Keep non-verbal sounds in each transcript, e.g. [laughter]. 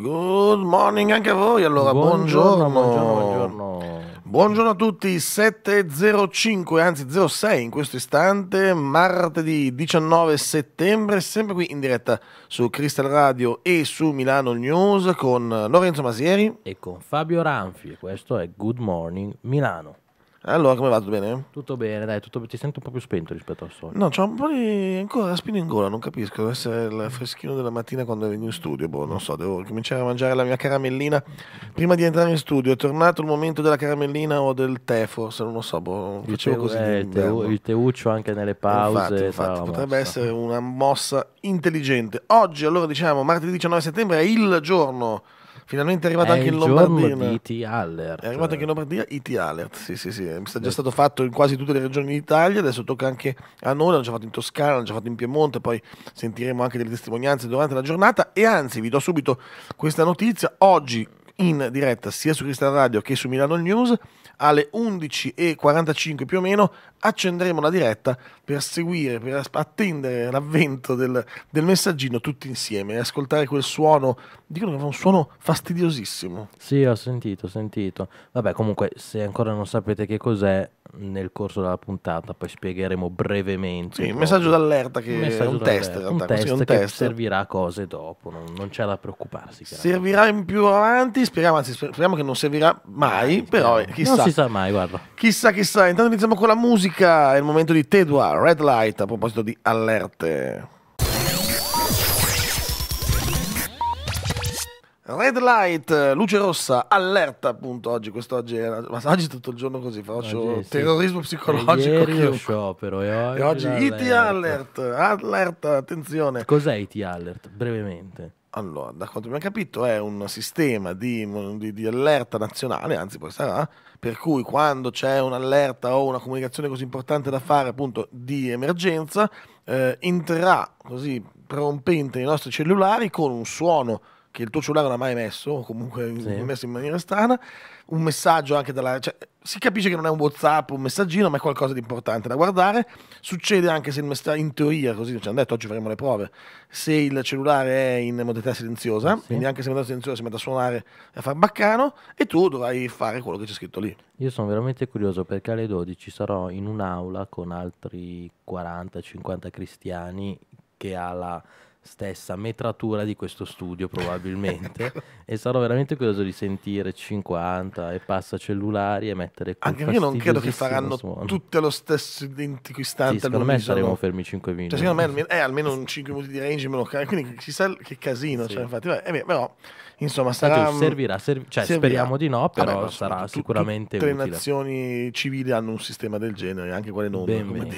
Good morning anche a voi, allora buongiorno. Buongiorno, buongiorno, buongiorno a tutti, 7.05, anzi 06 in questo istante, martedì 19 settembre, sempre qui in diretta su Crystal Radio e su Milano News con Lorenzo Masieri e con Fabio Ranfi. Questo è Good Morning Milano. Eh, allora, come va? Tutto bene? Tutto bene, dai, tutto... ti sento un po' più spento rispetto al solito. No, c'ho un po' di... ancora la spina in gola, non capisco. Deve essere il freschino della mattina quando vengo in studio. Boh, non so, devo cominciare a mangiare la mia caramellina prima di entrare in studio. È tornato il momento della caramellina o del tè, forse, non lo so. Boh, facevo teu, così. Eh, il, teu, il teuccio anche nelle pause. Infatti, infatti potrebbe mossa. essere una mossa intelligente. Oggi, allora, diciamo, martedì 19 settembre è il giorno Finalmente è arrivato è anche in Lombardia. IT Alert. È arrivato anche in Lombardia IT Alert. Sì, sì, sì. Sta già stato fatto in quasi tutte le regioni d'Italia. Adesso tocca anche a noi. L'hanno già fatto in Toscana, l'hanno già fatto in Piemonte. Poi sentiremo anche delle testimonianze durante la giornata. E anzi, vi do subito questa notizia. Oggi in diretta sia su Cristian Radio che su Milano News alle 11.45 più o meno accenderemo la diretta per seguire, per attendere l'avvento del, del messaggino tutti insieme e ascoltare quel suono, dicono che fa un suono fastidiosissimo. Sì, ho sentito, ho sentito. Vabbè, comunque se ancora non sapete che cos'è, nel corso della puntata, poi spiegheremo brevemente. Sì, il messaggio d'allerta che messaggio è un test, in realtà, un test, un test. servirà a cose dopo, non, non c'è da preoccuparsi. Servirà in più avanti, speriamo, anzi, speriamo che non servirà mai, però speriamo. chissà. Non si sa mai, guarda. Chissà, chissà, intanto iniziamo con la musica, è il momento di Tedua, Red Light, a proposito di allerte. Red light, luce rossa, allerta appunto oggi, quest'oggi era, ma oggi tutto il giorno così faccio oggi, terrorismo sì. psicologico. E ieri sciopero e oggi, e oggi IT alert, allerta, attenzione. Cos'è IT alert, brevemente? Allora, da quanto abbiamo capito è un sistema di, di, di allerta nazionale, anzi poi sarà, per cui quando c'è un'allerta o una comunicazione così importante da fare appunto di emergenza, eh, entrerà così prompente nei nostri cellulari con un suono che il tuo cellulare non ha mai messo, o comunque sì. messo in maniera strana, un messaggio anche dalla... Cioè, si capisce che non è un WhatsApp, un messaggino, ma è qualcosa di importante da guardare. Succede anche se il messaggio, in teoria, così ci hanno detto, oggi faremo le prove, se il cellulare è in modalità silenziosa, sì. quindi anche se in modalità silenziosa si mette a suonare e a far baccano, e tu dovrai fare quello che c'è scritto lì. Io sono veramente curioso perché alle 12 sarò in un'aula con altri 40-50 cristiani che ha la stessa metratura di questo studio [laughs] probabilmente e sarò veramente curioso di sentire 50 e passa cellulari e mettere anche io non credo che faranno suono. tutte lo stesso identico istante sì, secondo me saremo fermi 5 cioè, minuti cioè, secondo me è [laughs] eh, almeno un 5 minuti di range me lo carico quindi si sa che casino sì. cioè, infatti vabbè, eh, beh, però insomma sarà Infatti, mm, servirà, serv- cioè, servirà. speriamo di no però vabbè, sarà tu, sicuramente tutte utile. le nazioni civili hanno un sistema del genere anche quelle non ben [laughs] quindi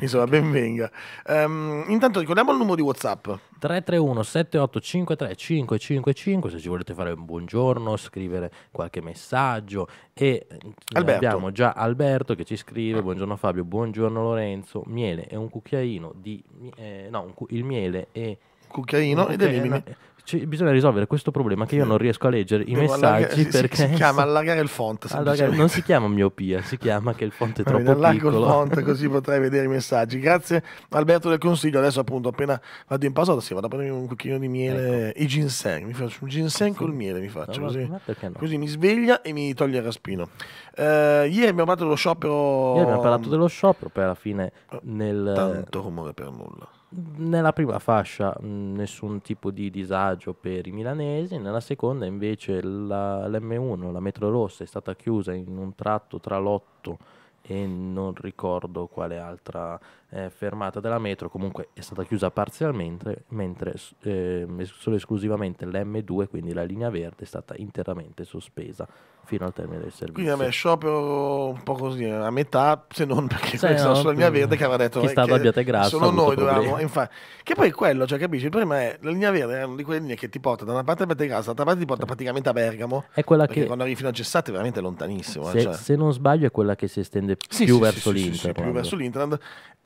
insomma benvenga um, ehm, intanto ricordiamo il numero di whatsapp WhatsApp 331 7853 555 se ci volete fare un buongiorno, scrivere qualche messaggio e eh, Alberto. abbiamo già Alberto che ci scrive buongiorno Fabio, buongiorno Lorenzo, miele e un cucchiaino di eh, no, cu- il miele e cucchiaino ed elimini ci, bisogna risolvere questo problema che io non riesco a leggere i Devo messaggi allarga- perché... Si, si chiama [laughs] allargare il font. Allargare, non si chiama miopia, si chiama che il font è troppo bene, allargo piccolo. Allargo il font così [laughs] potrai vedere i messaggi. Grazie Alberto del consiglio. Adesso appunto appena vado in pausa, si vado a prendere un cucchiaino di miele ecco. e ginseng. Mi faccio un ginseng sì. col miele, mi faccio no, così. No? così. mi sveglia e mi toglie il raspino. Uh, eh, ieri abbiamo parlato dello sciopero... Ieri abbiamo parlato dello sciopero, poi alla fine eh, nel... Tanto rumore per nulla nella prima fascia mh, mm, nessun tipo di disagio per i milanesi, nella seconda invece la, l'M1, la metro rossa, è stata chiusa in un tratto tra l'8 e non ricordo quale altra eh, fermata della metro comunque è stata chiusa parzialmente, mentre eh, solo esclusivamente l'M2, quindi la linea verde, è stata interamente sospesa fino al termine del servizio. Quindi vabbè, sciopero un po' così, a metà, se non perché sì, questa no, sulla linea mm, verde che aveva detto... Chi eh, stava abbiate grasso Solo noi dovevamo, [laughs] infatti. Che poi quello, cioè capisci, il problema è la linea verde è una di quelle linee che ti porta da una parte a Abbiate grassa, dall'altra parte ti porta sì. praticamente a Bergamo. È quella che... quando arrivi fino a Gessate è veramente lontanissimo. Se, cioè. se, non sbaglio è quella che si estende sì, più verso l'Interland. più verso l'Interland.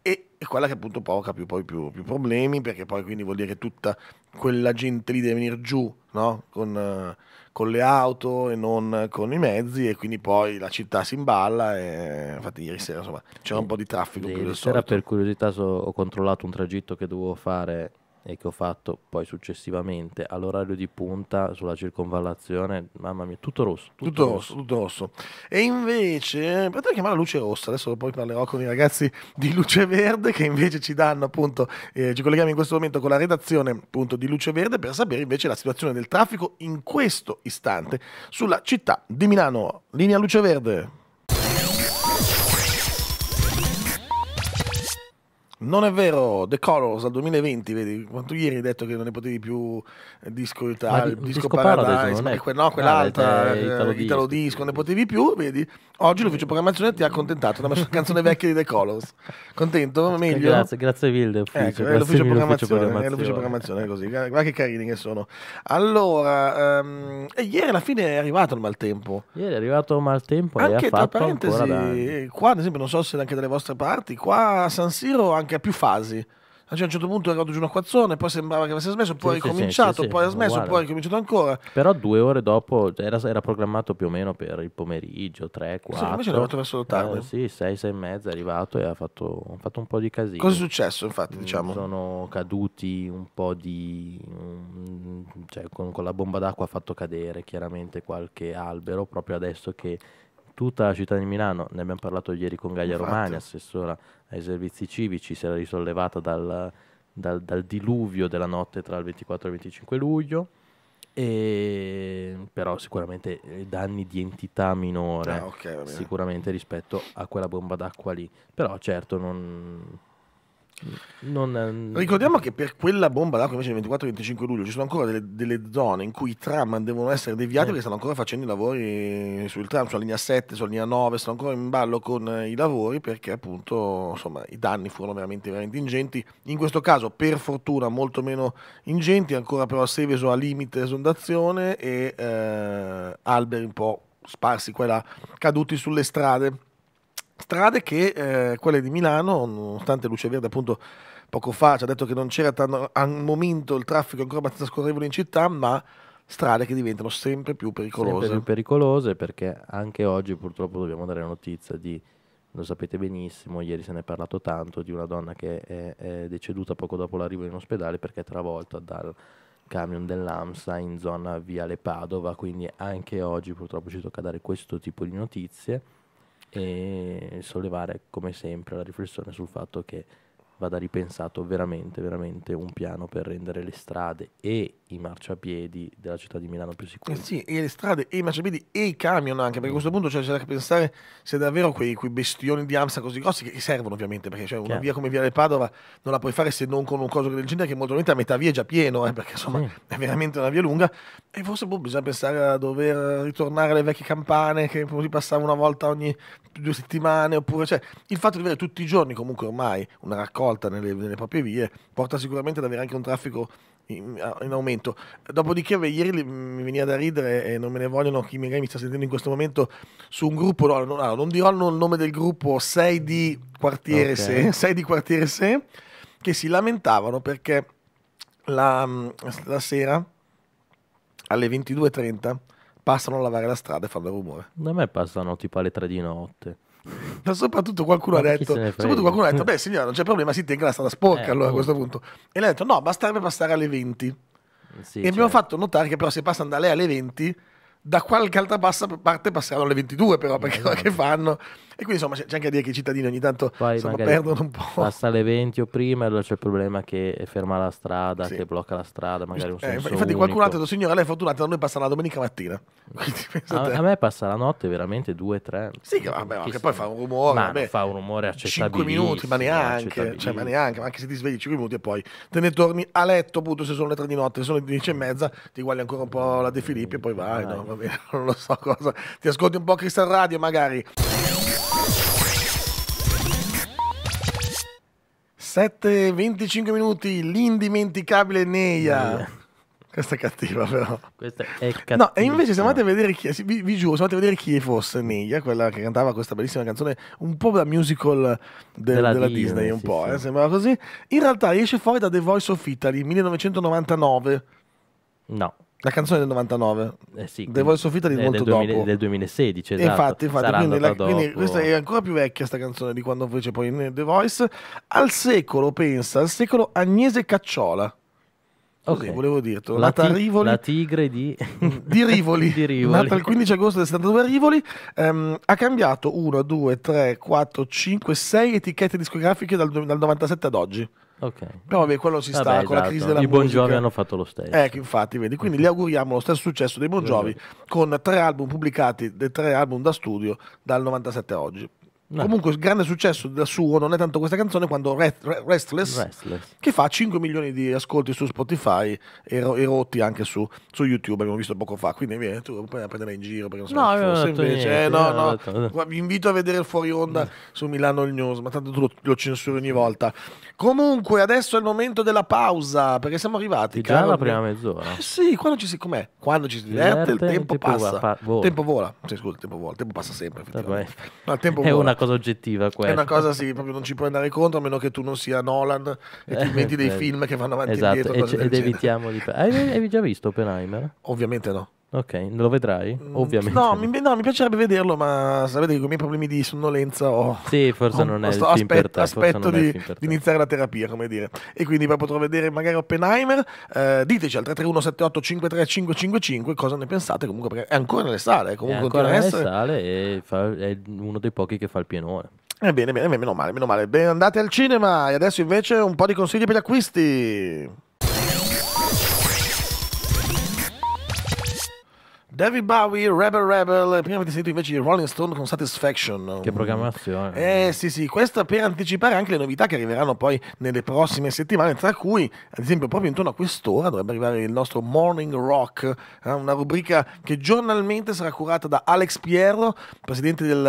E e è quella che appunto provoca più, poi più, più, problemi, perché poi quindi vuol dire che tutta quella gente lì deve venire giù, no? Con, eh, con, le auto e non con i mezzi e quindi poi la città si imballa e infatti ieri sera insomma c'era un po' di traffico. Ieri sera per curiosità so, ho controllato un tragitto che dovevo fare e che ho fatto poi successivamente all'orario di punta sulla circonvallazione, mamma mia, tutto rosso. Tutto, tutto rosso, tutto rosso. E invece, potrei chiamarla luce rossa, adesso poi parlerò con i ragazzi di Luce Verde che invece ci danno appunto, eh, ci colleghiamo in questo momento con la redazione appunto di Luce Verde per sapere invece la situazione del traffico in questo istante sulla città di Milano. Linea Luce Verde. Non è vero, The Colors al 2020, vedi, quanto ieri hai detto che non ne potevi più eh, disco, Ital- disco, disco Paradise, Paradise ma que- no, quell'altra, ah, eh, Italo, Italo disco, disco, ne potevi più, vedi? Oggi l'ufficio programmazione ti ha accontentato, una [laughs] canzone vecchia di The Colors. Contento? Meglio? Grazie, grazie mille, ecco, ufficio. Ecco, grazie è l'ufficio mille, programmazione, l'ufficio è l'ufficio programmazione, così, guarda che carini che sono. Allora, um, e ieri alla fine è arrivato il maltempo. Ieri è arrivato il maltempo Anche tra parentesi, qua ad esempio, non so se anche dalle vostre parti, qua a San Siro anche anche a più fasi. Cioè, a un certo punto è arrivato giù una quazzone, poi sembrava che avesse smesso, poi sì, ha ricominciato, sì, poi ha smesso, uguale. poi ha ricominciato ancora. Però due ore dopo era, era programmato più o meno per il pomeriggio, tre, 4. Sì, invece è arrivato verso tardi. Eh, sì, sei, sei e mezza è arrivato e ha fatto, ha fatto, un po' di casino. Cosa è successo infatti, mm, diciamo? Sono caduti un po' di... Mm, cioè con, con la bomba d'acqua ha fatto cadere chiaramente qualche albero, proprio adesso che tutta la città di Milano, ne abbiamo parlato ieri con Gaia Infatti. Romagna, assessora ai servizi civici, si era risollevata dal, dal, dal diluvio della notte tra il 24 e il 25 luglio. E, però sicuramente danni di entità minore ah, okay, sicuramente rispetto a quella bomba d'acqua lì però certo non, non... Ricordiamo che per quella bomba d'acqua invece del 24-25 luglio ci sono ancora delle, delle, zone in cui i tram devono essere deviati mm. perché stanno ancora facendo i lavori sul tram, sulla linea 7, sulla linea 9, stanno ancora in ballo con eh, i lavori perché appunto insomma, i danni furono veramente, veramente ingenti. In questo caso per fortuna molto meno ingenti, ancora però a Seveso a limite esondazione e eh, alberi un po' sparsi qua e là, caduti sulle strade strade che eh, quelle di Milano, nonostante Luce Verde appunto poco fa ci ha detto che non c'era tanto, al momento il traffico ancora abbastanza scorrevole in città, ma strade che diventano sempre più pericolose. Sempre più pericolose perché anche oggi purtroppo dobbiamo dare notizia di, lo sapete benissimo, ieri se ne è parlato tanto, di una donna che è, è deceduta poco dopo l'arrivo in ospedale perché è travolta dal camion dell'AMSA in zona Viale Padova, quindi anche oggi purtroppo ci tocca dare questo tipo di notizie e sollevare come sempre la riflessione sul fatto che vada ripensato veramente, veramente un piano per rendere le strade e i marciapiedi della città di Milano più sicuri. Eh sì, e le strade e i marciapiedi e i camion anche, perché a mm. questo punto cioè, c'è da pensare se davvero quei, quei bestioni di Amsa così grossi che servono ovviamente, perché cioè, una Chiaro. via come via del Padova non la puoi fare se non con un coso del genere che molto probabilmente a metà via è già pieno, eh, perché insomma sì. è veramente una via lunga e forse boh, bisogna pensare a dover ritornare alle vecchie campane che ripassava una volta ogni due settimane, oppure cioè, il fatto di avere tutti i giorni comunque ormai una raccolta raccolta nelle, nelle proprie vie porta sicuramente ad avere anche un traffico in, in, aumento. Dopodiché, ieri mi veniva da ridere e non me ne vogliono chi magari mi sta sentendo in questo momento su un gruppo. No, no, non dirò il nome del gruppo 6 di quartiere okay. Se, 6 di quartiere Se, che si lamentavano perché la, la sera alle 22.30 passano a lavare la strada e fanno rumore. Da me passano tipo alle 3 di notte. Ma soprattutto qualcuno ma ha detto, soprattutto qualcuno ha detto, beh signora non c'è problema, si tenga la strada sporca eh, allora a questo punto. E lei ha detto no, basterebbe passare alle 20. Sì, e abbiamo certo. fatto notare che però se passano da lei alle 20 da qualche altra bassa parte passeranno alle 22 però perché esatto. che fanno e quindi insomma c'è anche a dire che i cittadini ogni tanto Poi insomma, perdono un po' passa alle 20 o prima allora c'è il problema che ferma la strada sì. che blocca la strada magari un eh, infatti unico. qualcun altro detto, signore lei è fortunata da noi passa la domenica mattina mm. a, a, me passa la notte veramente 2-3 sì che, vabbè, che poi fa un rumore ma fa un rumore accettabile 5 minuti ma neanche cioè, ma neanche anche se ti svegli 5 minuti e poi te ne torni a letto appunto se sono le 3 di notte se sono le 10 e mezza ti guagli ancora un po' la De Filippi e poi vai ah, no? va bene, [laughs] non lo so cosa. Ti ascolti un po' Cristal Radio magari. 7-25 minuti, l'indimenticabile Neia. Questa è cattiva, però. Questa è cattiva. No, e invece siamo andati a vedere chi, vi, vi giuro, siamo andati a vedere chi fosse Neia, quella che cantava questa bellissima canzone, un po' da musical de, della, della, Disney, Dio, un sì, po', sì. Eh, sembrava così. In realtà esce fuori da The Voice of Italy, 1999. No. La canzone del 99, eh sì, The Voice of Italy è molto del 2000, dopo. Del 2016, esatto. Infatti, infatti quindi, la, quindi, questa è ancora più vecchia questa canzone di quando fece poi The Voice. Al secolo, pensa, al secolo Agnese Cacciola. Così, volevo dirtelo. La, nata Rivoli, la tigre di... di, [laughs] Rivoli, di Rivoli. Nata il 15 agosto del 72 a Rivoli. Um, ha cambiato 1, 2, 3, 4, 5, 6 etichette discografiche dal, dal 97 ad oggi. Okay. Però vabbè, quello si vabbè, sta esatto. con la esatto. crisi della I musica. I Bongiovi hanno fatto lo stesso. Ecco, infatti, vedi. Quindi gli auguriamo lo stesso successo dei Bongiovi esatto. con tre album pubblicati, tre album da studio dal 97 a oggi. No. Comunque il grande successo da suo non è tanto questa canzone quanto Restless, Restless. che fa 5 milioni di ascolti su Spotify e, ro- e rotti anche su, su, YouTube, abbiamo visto poco fa, quindi vieni eh, tu a prendere in giro perché non no, no, no, invece, eh, no, no, no. vi invito a vedere il fuori onda no. su Milano il News, ma tanto tu lo, lo censuri ogni volta. Comunque adesso è il momento della pausa perché siamo arrivati. È già la prima mezz'ora. Eh, sì, quando ci si, com'è? Quando ci si diverte, diverte il tempo, passa. Il pa- Tempo vola, sì, scusa, il tempo vola, il tempo passa sempre. Ma il tempo vola. è una cosa oggettiva questa. È una cosa, sì, proprio non ci puoi andare contro a meno che tu non sia Nolan e ti eh, inventi dei eh, film che vanno avanti esatto. indietro. E c- ed evitiamo di... Hai, hai già visto Oppenheimer? Ovviamente no. Ok, lo vedrai? Mm, ovviamente. No mi, no mi, piacerebbe vederlo, ma sapete che con i miei problemi di sonnolenza ho... Sì, forse non è il film per te. Aspetto di, di, iniziare la terapia, come dire. E quindi poi potrò vedere magari Oppenheimer. Eh, diteci al 331-78-53555 cosa ne pensate, comunque perché è ancora nelle sale. Comunque è ancora nelle essere... sale e fa, è uno dei pochi che fa il pienone. Eh, bene, bene, meno male, meno male. Ben, andate al cinema e adesso invece un po' di consigli per gli acquisti. David Bowie, Rebel Rebel, prima avete sentito invece i Rolling Stone con Satisfaction. Che programmazione. Eh sì sì, questa per anticipare anche le novità che arriveranno poi nelle prossime settimane, tra cui ad esempio proprio intorno a quest'ora dovrebbe arrivare il nostro Morning Rock, eh, una rubrica che giornalmente sarà curata da Alex Pierro, presidente del...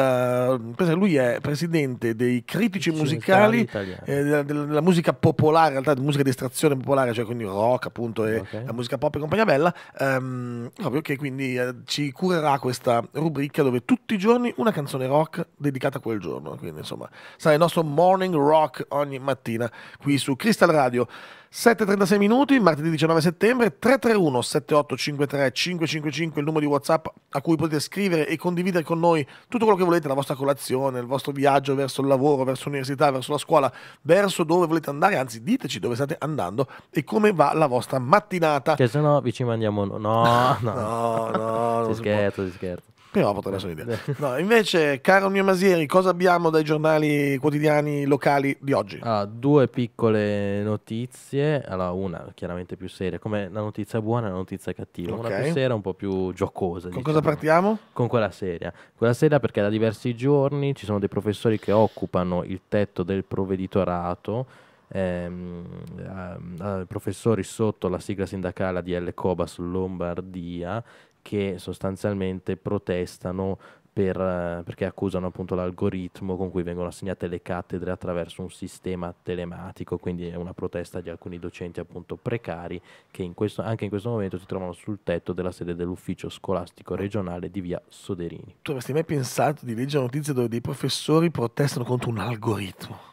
Eh, lui è presidente dei critici musicali eh, della, della, musica popolare, in realtà musica di estrazione popolare, cioè quindi rock appunto e okay. la musica pop e compagnia bella, ehm, proprio che quindi eh, ci curerà questa rubrica dove tutti i giorni una canzone rock dedicata a quel giorno. Quindi, insomma, sarà il nostro morning rock ogni mattina qui su Crystal Radio. 7.36 minuti, martedì 19 settembre, 331 7853 555 il numero di Whatsapp a cui potete scrivere e condividere con noi tutto quello che volete, la vostra colazione, il vostro viaggio verso il lavoro, verso l'università, verso la scuola, verso dove volete andare, anzi diteci dove state andando e come va la vostra mattinata. Che se no vi ci mandiamo... No, [laughs] no, no, no. si scherzo, si scherzo. Però potrebbe essere l'idea. No, invece, caro mio Masieri, cosa abbiamo dai giornali quotidiani locali di oggi? Ah, due piccole notizie. Allora, una chiaramente più seria, come la notizia buona e la notizia cattiva. Okay. Una più seria, un po' più giocosa. Con diciamo. cosa partiamo? Con quella seria. Quella seria perché da diversi giorni ci sono dei professori che occupano il tetto del provveditorato. Ehm, ehm eh, professori sotto la sigla sindacale di L. Cobas Lombardia che sostanzialmente protestano per, eh, perché accusano appunto l'algoritmo con cui vengono assegnate le cattedre attraverso un sistema telematico, quindi è una protesta di alcuni docenti appunto precari che in questo, anche in questo momento si trovano sul tetto della sede dell'ufficio scolastico regionale di via Soderini. Tu avresti mai pensato di leggere notizie dove dei professori protestano contro un algoritmo?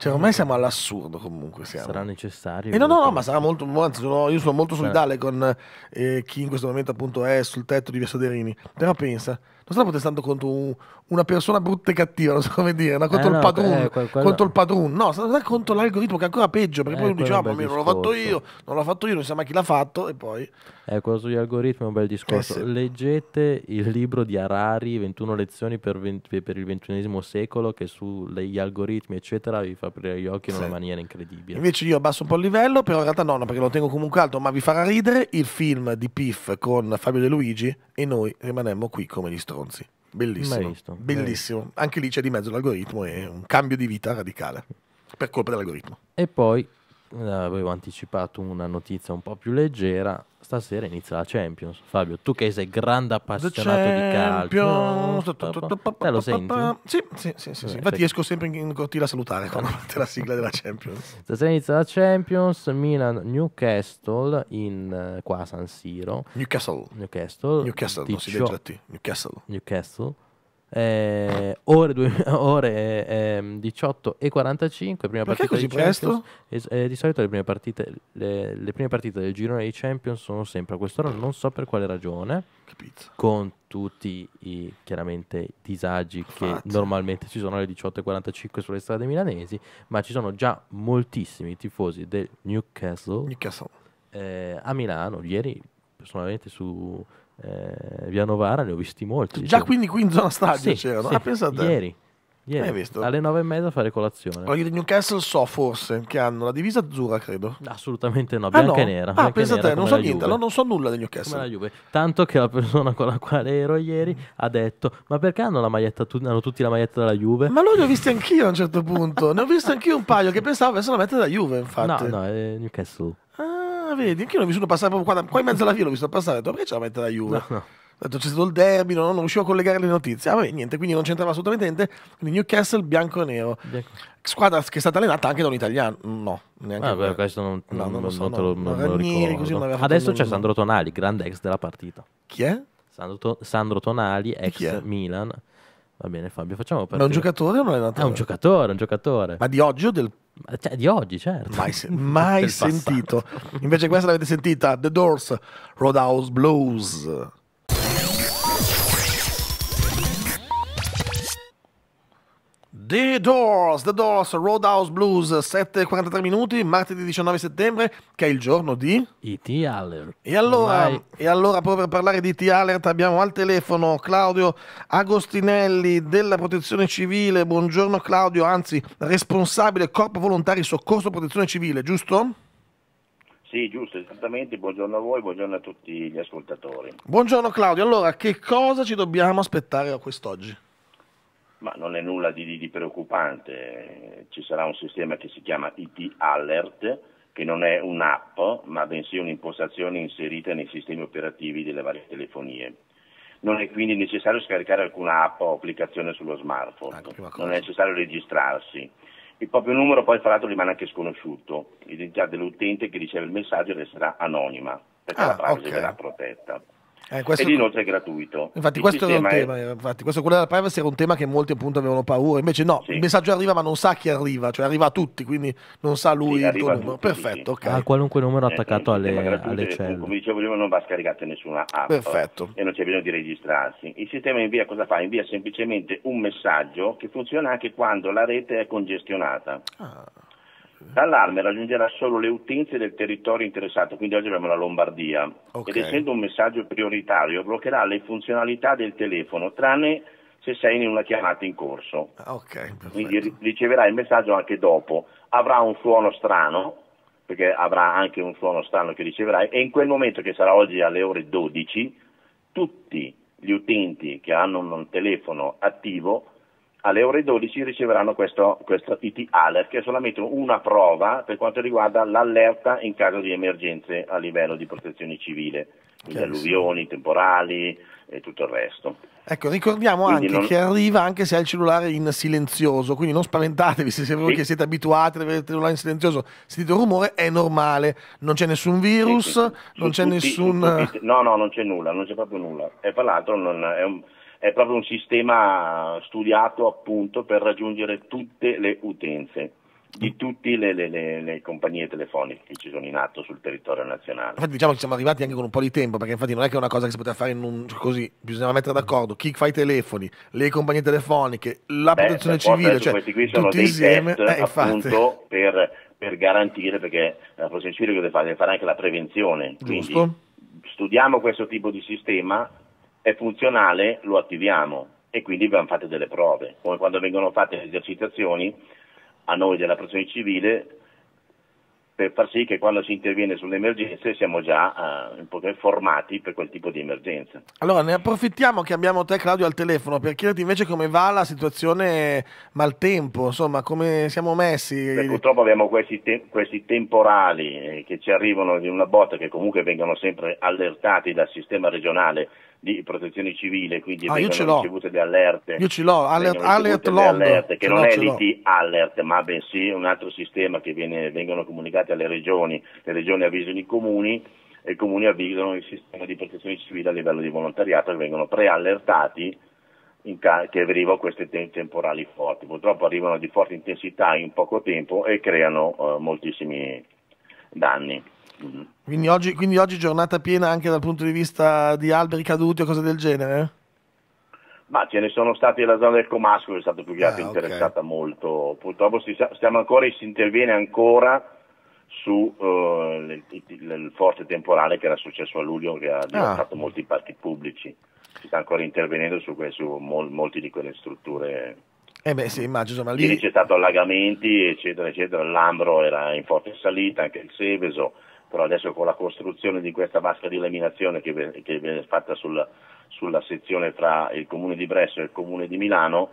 Cioè, ormai siamo all'assurdo comunque. Siamo. Sarà necessario. E eh, no, no, no, ma sarà molto. Anzi, sono, io sono molto cioè. solidale con eh, chi in questo momento appunto è sul tetto di Via Soderini. Però pensa, non sta protestando contro un, una persona brutta e cattiva, [laughs] non so come dire, una contro eh il padrone, eh, quel, contro il padrone, no, sta contro l'algoritmo che è ancora peggio, perché eh, poi uno dice, ah, ma non l'ho fatto io, non l'ho fatto io, non si sa mai chi l'ha fatto, e poi... Eh, quello sugli algoritmi è un bel discorso. Eh, sì. Leggete il libro di Harari, 21 lezioni per, 20, per il ventunesimo secolo, che sugli algoritmi, eccetera, vi fa aprire gli occhi in una maniera incredibile. Invece io abbasso un po' il livello, però in realtà no, no perché lo tengo comunque alto, ma vi farà ridere il film di Piff con Fabio De Luigi e noi rimanemmo qui come gli strumenti stronzi. Bellissimo. Visto, bellissimo. Anche lì c'è di mezzo l'algoritmo e un cambio di vita radicale per colpa dell'algoritmo. E poi eh, avevo anticipato una notizia un po' più leggera. Stasera inizia la Champions. Fabio, tu che sei grande appassionato di calcio. Te eh, lo senti? Sì, sì, sì, sì, sì. Infatti esco sempre in cortile a salutare quando [laughs] parte la sigla della Champions. Stasera inizia la Champions, Milan Newcastle in eh, qua San Siro. Newcastle. Newcastle. Newcastle, non Newcastle. Newcastle eh, ore, [laughs] ore eh, 18 e 45 prima Perché così presto? Eh, di solito le prime, partite, le, le prime partite del girone dei Champions sono sempre a quest'ora non so per quale ragione con tutti i chiaramente disagi Infatti. che normalmente ci sono alle 18 e 45 sulle strade milanesi ma ci sono già moltissimi tifosi del Newcastle, Newcastle. Eh, a Milano ieri personalmente su eh, via Novara ne ho visti molti. Già cioè. quindi qui in zona stadio sì, c'erano. Sì. Ah, pensate. Ieri. Eh, ieri, Hai visto? alle nove e mezza a fare colazione. Allora, il Newcastle so forse che hanno la divisa azzurra, credo. Assolutamente no, ah, bianca ah, no? e nera. Ah, pensa a te, non so niente, no, non so nulla del Newcastle. Tanto che la persona con la quale ero ieri mm. ha detto, ma perché hanno, la maglietta, tu- hanno tutti la maglietta della Juve? Ma loro li ho visti anch'io a un certo punto, ne ho visti anch'io un paio che pensavo fosse la maglietta della Juve, infatti. No, no, è Newcastle. Ah, Ah, vedi, anche io l'ho vissuto passare proprio qua, qua in mezzo alla fila, l'ho visto passare, ho detto, perché ce la mette la Juve? No, no. Ho detto, c'è stato il derby, no, non riuscivo a collegare le notizie. Ah, vabbè, niente, quindi non c'entrava assolutamente niente. Quindi Newcastle bianco e nero. Bianco. Squadra che è stata allenata anche da un italiano. No, neanche ah, beh, questo non, no, non, lo so, non te lo, no. lo ricordo. Adesso c'è Sandro Tonali, grande ex della partita. Chi è? Sandro, Sandro Tonali, ex Milan. Va bene, Fabio, facciamo per. è un giocatore o non è nato? È un giocatore, un giocatore. Ma di oggi o del cioè, di oggi, certo. Mai, [laughs] mai sentito. Invece questa l'avete sentita, The Doors, Roadhouse Blues. The Doors, The Doors, Roadhouse Blues, 7.43 minuti, martedì 19 settembre, che è il giorno di... E.T. Alert. E allora, e allora, proprio per parlare di E.T. Alert abbiamo al telefono Claudio Agostinelli della Protezione Civile. Buongiorno Claudio, anzi responsabile Corpo Volontari Soccorso Protezione Civile, giusto? Sì, giusto, esattamente. Buongiorno a voi, buongiorno a tutti gli ascoltatori. Buongiorno Claudio, allora che cosa ci dobbiamo aspettare quest'oggi? Ma non è nulla di, di, preoccupante, ci sarà un sistema che si chiama IT Alert, che non è un'app, ma bensì un'impostazione inserita nei sistemi operativi delle varie telefonie. Non è quindi necessario scaricare alcuna app o applicazione sullo smartphone, ah, non è necessario registrarsi. Il proprio numero poi fra l'altro rimane anche sconosciuto, l'identità dell'utente che riceve il messaggio resterà anonima, perché ah, la privacy okay. verrà protetta. Eh, questo... Ed inoltre è gratuito. Infatti, questo era un tema. È... Eh, infatti, questo, quello della privacy era un tema che molti appunto avevano paura. Invece, no, sì. il messaggio arriva, ma non sa chi arriva, cioè arriva a tutti, quindi non sa lui sì, il tuo numero. Tutti, Perfetto, sì. okay. ah, qualunque numero eh, attaccato eh, alle, gratuito, alle celle. Come dicevo prima, non va scaricata nessuna app oh, Perfetto. e non c'è bisogno di registrarsi. Il sistema invia cosa fa? Invia semplicemente un messaggio che funziona anche quando la rete è congestionata. Ah. L'allarme raggiungerà solo le utenze del territorio interessato, quindi oggi abbiamo la Lombardia, okay. ed essendo un messaggio prioritario bloccherà le funzionalità del telefono, tranne se sei in una chiamata in corso. Ah, okay, quindi riceverà il messaggio anche dopo, avrà un suono strano, perché avrà anche un suono strano che riceverai, e in quel momento che sarà oggi alle ore 12, tutti gli utenti che hanno un telefono attivo alle ore 12 riceveranno questo, questo IT alert, che è solamente una prova per quanto riguarda l'allerta in caso di emergenze a livello di protezione civile, quindi alluvioni, temporali e tutto il resto. Ecco, ricordiamo quindi anche non... che arriva anche se ha il cellulare in silenzioso, quindi non spaventatevi se voi sì. siete abituati ad avere il cellulare in silenzioso, sentite un rumore, è normale, non c'è nessun virus, sì, sì. non c'è nessun... Tutti, no, no, non c'è nulla, non c'è proprio nulla, e tra l'altro non, è un è proprio un sistema studiato appunto per raggiungere tutte le utenze di tutte le, le, le, le, compagnie telefoniche che ci sono in atto sul territorio nazionale. Infatti diciamo che siamo arrivati anche con un po' di tempo, perché infatti non è che è una cosa che si poteva fare un, così, bisognava mettere d'accordo chi fa i telefoni, le compagnie telefoniche, la Beh, protezione civile, cioè questi qui sono tutti dei insieme, test, eh, appunto per, per, garantire, perché la protezione civile deve fare, deve fare anche la prevenzione, Giusto. studiamo questo tipo di sistema è funzionale lo attiviamo e quindi abbiamo fatto delle prove, come quando vengono fatte le esercitazioni a noi della protezione civile per far sì che quando si interviene sulle emergenze siamo già eh, un po' formati per quel tipo di emergenza. Allora ne approfittiamo che abbiamo te Claudio al telefono per chiederti invece come va la situazione maltempo, insomma come siamo messi. Beh, purtroppo abbiamo questi, te- questi temporali eh, che ci arrivano in una botta che comunque vengono sempre allertati dal sistema regionale di protezione civile, quindi ah, vengono ricevute le allerte. Io ce l'ho, alert, alert allerte, che non è l'IT alert, ma bensì un altro sistema che viene, vengono comunicate alle regioni, le regioni avvisano i comuni e i comuni avvisano il sistema di protezione civile a livello di volontariato e vengono preallertati che arrivano queste te temporali forti. Purtroppo arrivano di forte intensità in poco tempo e creano eh, moltissimi danni. Quindi oggi, quindi oggi giornata piena anche dal punto di vista di alberi caduti o cose del genere? Ma ce ne sono stati la zona del Comasco che è stata più che altro ah, interessata okay. molto. Purtroppo si, stiamo ancora, si interviene ancora sul eh, uh, forte temporale che era successo a luglio che ha ah. divastato ah. molti parchi pubblici. Si sta ancora intervenendo su, que, su mol, molti di quelle strutture. Eh beh, sì, immagino, ma lì... Ieri c'è stato allagamenti, eccetera, eccetera. L'Ambro era in forte salita, anche il Seveso però adesso con la costruzione di questa vasca di laminazione che, che viene fatta sul, sulla sezione tra il comune di Bresso e il comune di Milano,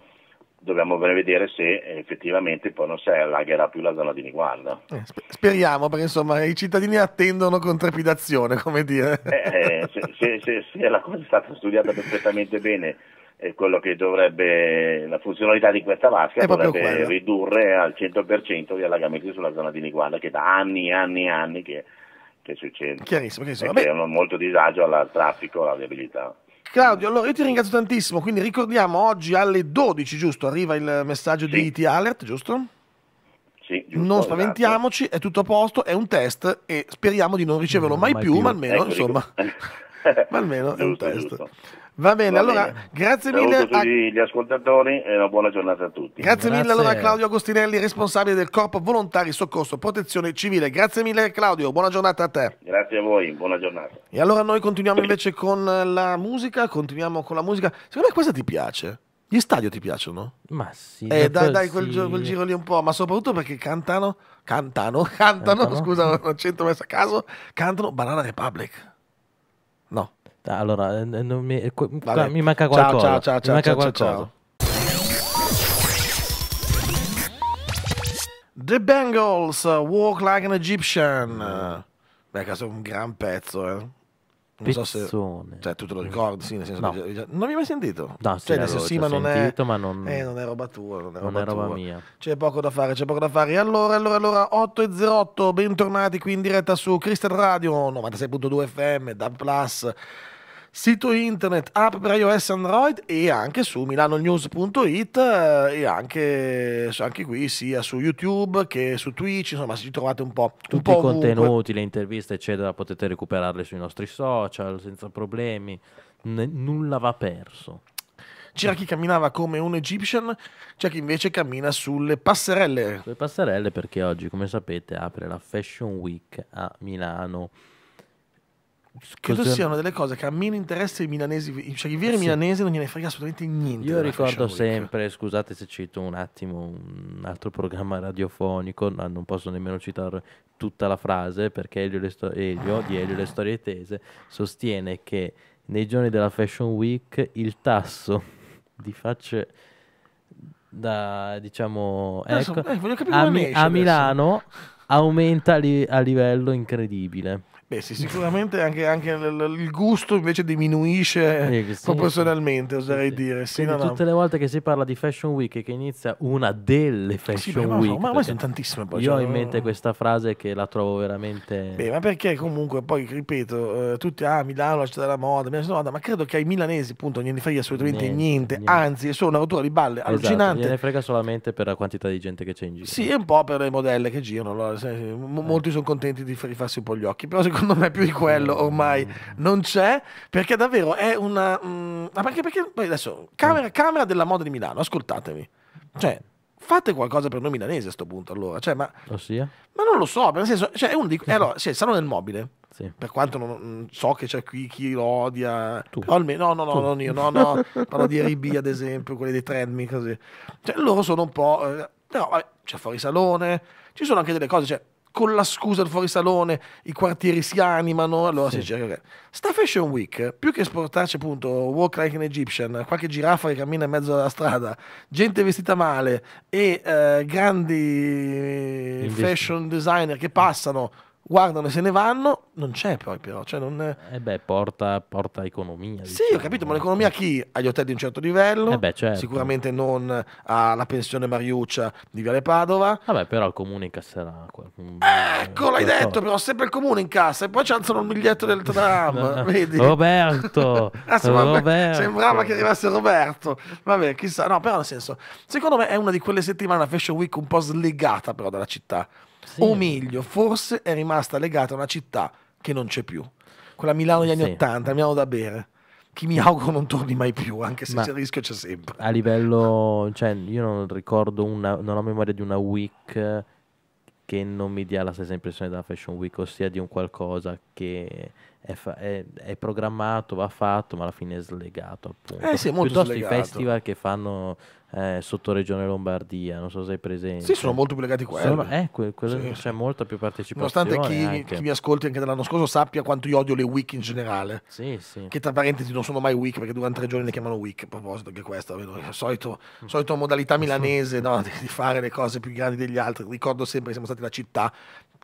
dobbiamo vedere se effettivamente poi non si allagherà più la zona di riguardo. Eh, speriamo, perché insomma i cittadini attendono con trepidazione, [laughs] come dire. Eh, eh, se, se, se, se, la cosa è stata studiata perfettamente bene, eh, quello che dovrebbe, la funzionalità di questa vasca è dovrebbe ridurre al 100% gli allagamenti sulla zona di riguardo, che da anni e anni e anni che che succede. Chiarissimo, chiarissimo. E creano molto disagio al traffico, alla viabilità. Claudio, allora io ti ringrazio tantissimo, quindi ricordiamo oggi alle 12, giusto? Arriva il messaggio sì. di IT Alert, giusto? Sì, giusto, non spaventiamoci, grazie. Esatto. è tutto a posto, è un test e speriamo di non riceverlo no, mai, mai, più, più. ma almeno, ecco, insomma, [laughs] ma almeno giusto, è un test. Giusto. Va bene, Va allora bene. grazie mille. Saluto a... tutti gli ascoltatori e una buona giornata a tutti. Grazie, grazie mille allora a Claudio Agostinelli, responsabile del Corpo Volontari Soccorso Protezione Civile. Grazie mille Claudio, buona giornata a te. Grazie a voi, buona giornata. E allora noi continuiamo invece con la musica, continuiamo con la musica. Secondo me questa ti piace? Gli stadio ti piacciono? Ma sì. Eh, dai, dai quel, sì. Giro, quel, giro lì un po', ma soprattutto perché cantano, cantano, [laughs] cantano, cantano. scusa, non c'entro messo a caso, cantano Banana Republic. Allora, mi, qua, mi, manca qualcosa. Ciao, ciao, ciao, mi manca qualcosa. The Bengals, uh, Walk Like an Egyptian. Beh, caso è un gran pezzo, eh. Non Pezzone. so se cioè, tu te lo ricordi, sì, nel senso no. che, non mi hai mai sentito. No, cioè, sì, cioè, nel senso, sì, ma, non, sentito, è, ma non, eh, non è roba tua, non è roba, non è roba mia. C'è poco da fare, c'è poco da fare. E allora, allora, allora 8.08, bentornati qui in diretta su Crystal Radio 96.2 FM, DAB Plus sito internet, app per iOS Android e anche su milanonews.it eh, e anche, anche, qui sia su YouTube che su Twitch, insomma se ci trovate un po'. Tutti un po i contenuti, ovunque. le interviste eccetera potete recuperarle sui nostri social senza problemi, N- nulla va perso. C'era chi camminava come un Egyptian, c'è chi invece cammina sulle passerelle. Sulle passerelle perché oggi, come sapete, apre la Fashion Week a Milano. Credo Cos'è? siano delle cose che a meno interessa i milanesi, cioè i veri sì. milanesi non gliene frega assolutamente niente. Io ricordo sempre, scusate se cito un attimo un altro programma radiofonico, no, non posso nemmeno citare tutta la frase perché Elio, sto- Elio di Elio le storie tese sostiene che nei giorni della Fashion Week il tasso di facce da diciamo adesso, ecco, eh, a, mi- a Milano aumenta li- a livello incredibile. Beh sì, sicuramente anche, anche il gusto invece diminuisce sì, proporzionalmente, sì, oserei sì, dire. Sì, no, tutte no. le volte che si parla di Fashion Week e che inizia una delle Fashion ma, Week... Ma ormai sono tantissime poi. Io cioè, ho in cioè, mente questa frase che la trovo veramente... Beh, ma perché comunque poi, ripeto, eh, tutti, ah, Milano, la città della moda, moda, ma credo che ai milanesi appunto non gliene frega assolutamente niente, niente, niente, anzi è solo una rottura di balle esatto, allucinante. gliene frega solamente per la quantità di gente che c'è in giro. Sì, e un po' per le modelle che girano, allora, molti eh. sono contenti di rifarsi un po' gli occhi, però secondo me più di quello ormai non c'è, perché davvero è una... Mm, ma perché, perché poi adesso, camera, camera della moda di Milano, ascoltatemi. Cioè, fate qualcosa per noi milanesi a questo punto allora. Cioè, ma, Ossia? Oh, eh? ma non lo so, nel senso, cioè, è uno di, eh, allora, sì, il salone del mobile. Sì. Per quanto non, so che c'è qui chi lo odia, tu. Almeno, no, no, no, non io, no, no, parlo di RB ad esempio, quelli dei Trendme, così. Cioè, loro sono un po'... Eh, però, vabbè, c'è fuori salone, ci sono anche delle cose, cioè, con la scusa del fuorisalone i quartieri si animano, allora sì. si cerca. Okay. Sta Fashion Week, più che esportarci appunto Walk Like an Egyptian, qualche giraffa che cammina in mezzo alla strada, gente vestita male e eh, grandi Investi. fashion designer che passano guardano e se ne vanno, non c'è poi però. Cioè non... Eh beh, porta, porta economia. Sì, diciamo. ho capito, ma l'economia chi? Agli hotel di un certo livello, eh beh, certo. sicuramente non alla pensione Mariuccia di Viale Padova. Vabbè, però il comune incasserà. Eh, ecco, l'hai detto, però sempre il comune incassa e poi ci alzano il biglietto del tram, [laughs] vedi? Roberto! ah, [laughs] sì, Roberto. Sembrava che arrivasse Roberto. Vabbè, chissà. No, però nel senso, secondo me è una di quelle settimane, una Fashion Week un po' slegata però dalla città sì. o meglio, forse è rimasta legata a una città che non c'è più. Quella Milano degli anni Ottanta, sì. Milano da bere che mi auguro non torni mai più, anche se Ma c'è il rischio c'è sempre. A livello, cioè io non ricordo, una, non ho memoria di una week che non mi dia la stessa impressione della Fashion Week, ossia di un qualcosa che è, fa- è, è, programmato, va fatto, ma alla fine è slegato. Appunto. Eh sì, molto Piuttosto slegato. i festival che fanno eh, sotto Regione Lombardia, non so se hai presente. Sì, sono molto più legati a Sono, eh, que- quello sì. c'è molta più partecipazione. Nonostante chi, chi, mi ascolti anche dall'anno scorso sappia quanto io odio le week in generale. Sì, sì. Che tra parentesi non sono mai week perché durante tre giorni le chiamano week, a proposito anche questa, la solita mm. modalità milanese no, di, fare le cose più grandi degli altri. Ricordo sempre che siamo stati la città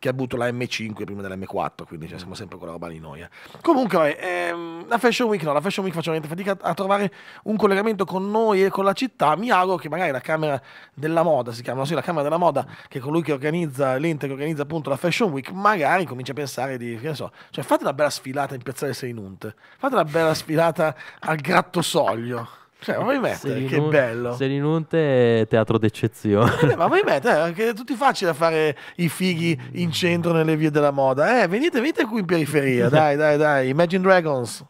che ha avuto la M5 prima della M4, quindi cioè, siamo sempre con la roba di noia. Eh. Comunque, vabbè, ehm, la Fashion Week no, la Fashion Week faccio veramente fatica a trovare un collegamento con noi e con la città. Mi auguro che magari la Camera della Moda, si chiama, sì, la Camera della Moda, che è colui che organizza l'ente che organizza appunto la Fashion Week, magari comincia a pensare di, che ne so, cioè fate una bella sfilata in Piazzale Seinunte, fate una bella sfilata al Grattosoglio. Cioè, ma vuoi mettere? Serinun- che bello. è teatro d'eccezione. Eh, ma vuoi mettere? Eh, è tutti facile a fare i fighi in centro nelle vie della moda. Eh, venite, venite qui in periferia. Dai, dai, dai. Imagine Dragons.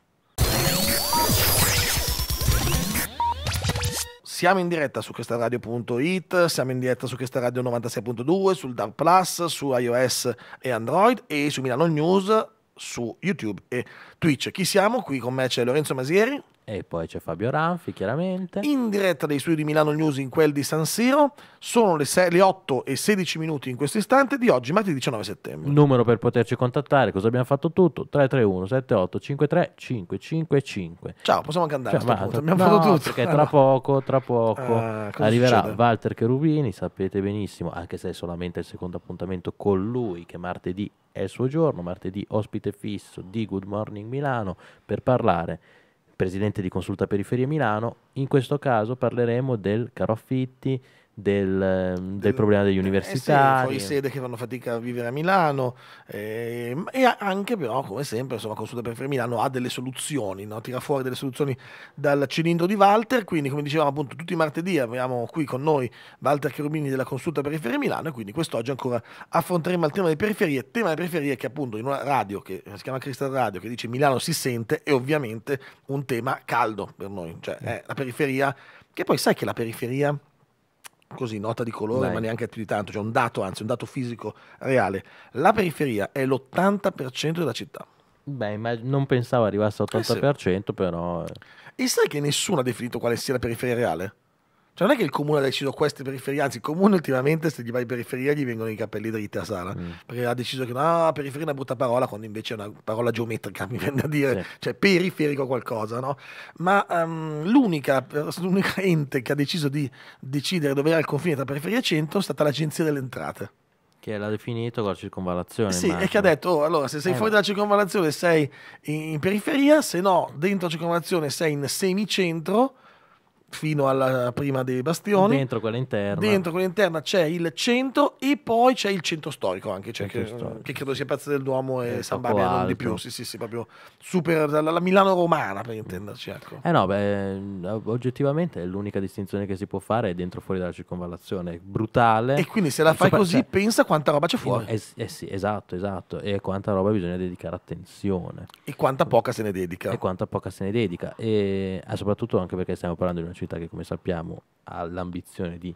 siamo in diretta su questa radio.it, siamo in diretta su questa radio 96.2, sul DAR Plus, su iOS e Android e su Milano News, su YouTube e Twitch. Chi siamo? Qui con me c'è Lorenzo Masieri. E poi c'è Fabio Ranfi, chiaramente. In diretta dai studi di Milano News in quel di San Siro. Sono le, 6, le 8 e 16 minuti in questo istante di oggi, martedì 19 settembre. Numero per poterci contattare, cosa abbiamo fatto tutto? 331 78 53 555. Ciao, possiamo anche andare. Cioè, ma, punto. Abbiamo no, fatto tutto. Perché tra poco, tra poco ah, [laughs] arriverà succede? Walter Cherubini, sapete benissimo, anche se è solamente il secondo appuntamento con lui, che martedì è il suo giorno, martedì ospite fisso di Good Morning Milano per parlare presidente di Consulta Periferia Milano. In questo caso parleremo del caro affitti, del, ehm, del, del problema degli eh, universitari. Eh sì, fuori sede che fanno fatica a vivere a Milano eh, e anche però, come sempre, insomma, Consulta per Milano ha delle soluzioni, no? tira fuori delle soluzioni dal cilindro di Walter, quindi come dicevamo appunto tutti i martedì abbiamo qui con noi Walter Cherubini della Consulta Periferia Milano e quindi quest'oggi ancora affronteremo il tema delle periferie, tema delle periferie che appunto in una radio che si chiama Crystal Radio che dice Milano si sente è ovviamente un tema caldo per noi, cioè mm. è la periferia, che poi sai che la periferia così, nota di colore, Dai. ma neanche più di tanto, cioè un dato, anzi un dato fisico reale. La periferia è l'80% della città. Beh, ma non pensavo arrivasse all'80%, eh sì. però... Eh. E sai che nessuno ha definito quale sia la periferia reale? Cioè non è che il comune ha deciso queste periferie, anzi il comune ultimamente se gli vai in periferia gli vengono i capelli dritti a sala, mm. perché ha deciso che no, periferia è una brutta parola, quando invece è una parola geometrica, [laughs] mi viene da dire, sì. cioè periferico qualcosa, no? Ma um, l'unica, ente che ha deciso di decidere dove era il confine tra periferia e centro è stata l'Agenzia delle Entrate. Che l'ha definito con la circonvallazione. Sì, immagino. e che ha detto, oh, allora, se sei eh, fuori dalla circonvallazione sei in periferia, se no dentro la circonvallazione sei in semicentro, fino alla prima dei bastioni. Dentro quella interna. Dentro quella interna c'è il centro e poi c'è il centro storico anche, cioè che, storico. che, credo sia Piazza del Duomo e, e eh, San Babia, di più, sì sì sì, proprio super, la, la Milano romana per intenderci. Ecco. Eh no, beh, eh, oggettivamente l'unica distinzione che si può fare è dentro fuori dalla circonvallazione, brutale. E quindi se la fai così cioè, pensa quanta roba c'è fuori. Eh, eh sì, esatto, esatto, e quanta roba bisogna dedicare attenzione. E quanta poca se ne dedica. E quanta poca se ne dedica, e ah, soprattutto anche perché stiamo parlando di una società che come sappiamo ha l'ambizione di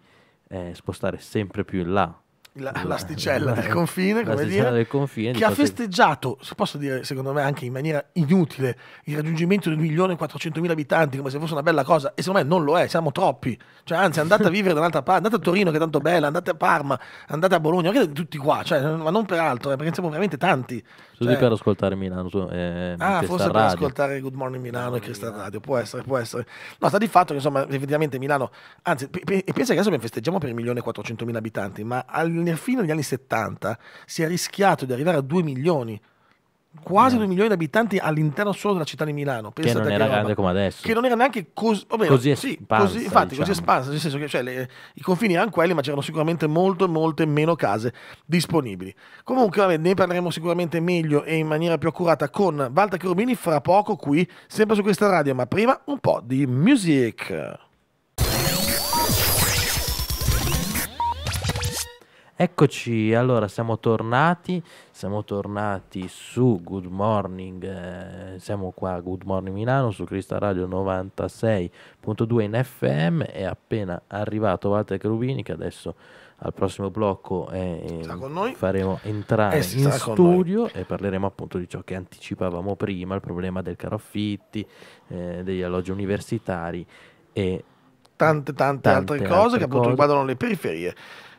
eh, spostare sempre più in là la, l'asticella [laughs] del confine, come dire, del confine, che ha festeggiato, se posso dire secondo me anche in maniera inutile, il raggiungimento di 1.400.000 abitanti come se fosse una bella cosa, e secondo me non lo è, siamo troppi, cioè anzi andate a vivere da un'altra parte, andate a Torino che è tanto bella, andate a Parma, andate a Bologna, andate tutti qua, cioè, ma non per altro, eh, perché siamo veramente tanti, Così cioè... per ascoltare Milano. Tu, eh, eh, ah, forse per ascoltare Good Morning Milano e Crystal Radio. Può essere, può essere. No, sta di fatto che insomma, effettivamente Milano. Anzi, p- p- e pensa che adesso ben festeggiamo per 1.400.000 abitanti, ma alla fine degli anni 70 si è rischiato di arrivare a 2 milioni quasi 2 milioni di abitanti all'interno solo della città di Milano. che non era grande come adesso. Che non era neanche cos- vabbè, così, espansa. Sì, così, infatti, diciamo. così espansa, nel senso che cioè, le, i confini erano quelli, ma c'erano sicuramente molte, molte meno case disponibili. Comunque, vabbè, ne parleremo sicuramente meglio e in maniera più accurata con Walter Cherubini fra poco qui, sempre su questa radio, ma prima un po' di music. Eccoci, allora siamo tornati siamo tornati su Good Morning, eh, siamo qua a Good Morning Milano su Crista Radio 96.2 in FM, è appena arrivato Walter Crubini che adesso al prossimo blocco eh, faremo entrare eh, in studio e parleremo appunto di ciò che anticipavamo prima, il problema del caro affitti, eh, degli alloggi universitari e tante tante, tante altre, altre cose altre che appunto cose. riguardano le periferie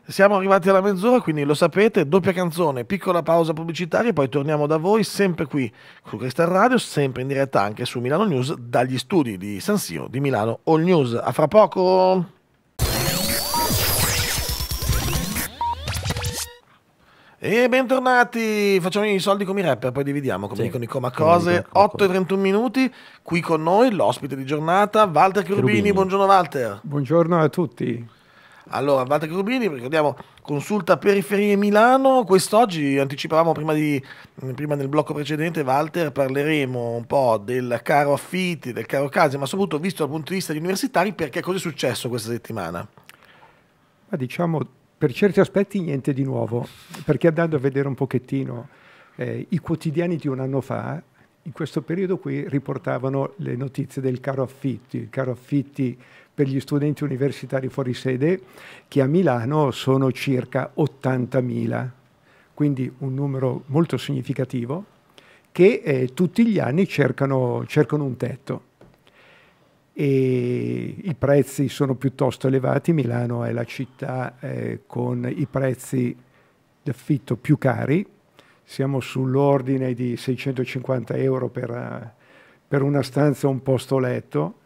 siamo arrivati alla mezz'ora, quindi lo sapete, doppia canzone, piccola pausa pubblicitaria e poi torniamo da voi sempre qui su Cristal Radio, sempre in diretta anche su Milano News dagli studi di San Siro di Milano All News. A fra poco! E bentornati, facciamo i soldi come i rapper, poi dividiamo come sì, dicono i coma cose. 8 e 31 minuti, qui con noi l'ospite di giornata, Walter Cherubini. Buongiorno Walter. Buongiorno a tutti. Allora, Walter Rubini, ricordiamo, consulta periferie Milano, quest'oggi anticipavamo prima, di, prima nel blocco precedente, Walter, parleremo un po' del caro affitti, del caro case, ma soprattutto visto dal punto di vista degli universitari, perché cosa è successo questa settimana? Ma diciamo, per certi aspetti niente di nuovo, perché andando a vedere un pochettino eh, i quotidiani di un anno fa, in questo periodo qui riportavano le notizie del caro affitti, il caro affitti per gli studenti universitari fuori sede, che a Milano sono circa 80.000, quindi un numero molto significativo, che eh, tutti gli anni cercano, cercano un tetto. E I prezzi sono piuttosto elevati, Milano è la città eh, con i prezzi d'affitto più cari, siamo sull'ordine di 650 euro per, per una stanza o un posto letto,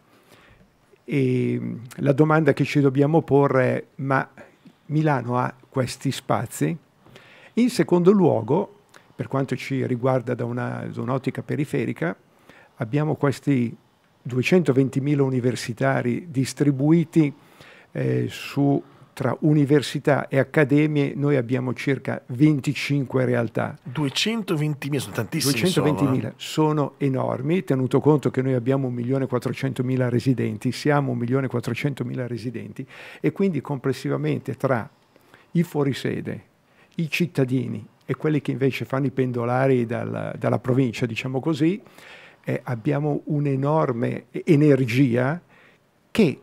e ehm, la domanda che ci dobbiamo porre è ma Milano ha questi spazi? In secondo luogo, per quanto ci riguarda da, una, da un'ottica periferica, abbiamo questi 220.000 universitari distribuiti eh, su tra università e accademie noi abbiamo circa 25 realtà. 220.000, sono tantissime. 220.000 eh. sono enormi, tenuto conto che noi abbiamo 1.400.000 residenti, siamo 1.400.000 residenti e quindi complessivamente tra i fuorisede, i cittadini e quelli che invece fanno i pendolari dalla, dalla provincia, diciamo così, eh, abbiamo un'enorme energia che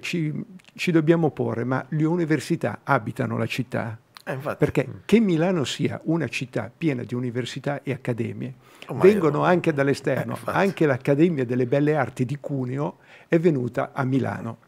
ci, ci, dobbiamo porre, ma le università abitano la città? Eh, Perché mm. che Milano sia una città piena di università e accademie, oh, vengono io... anche dall'esterno, eh, anche l'Accademia delle Belle Arti di Cuneo è venuta a Milano.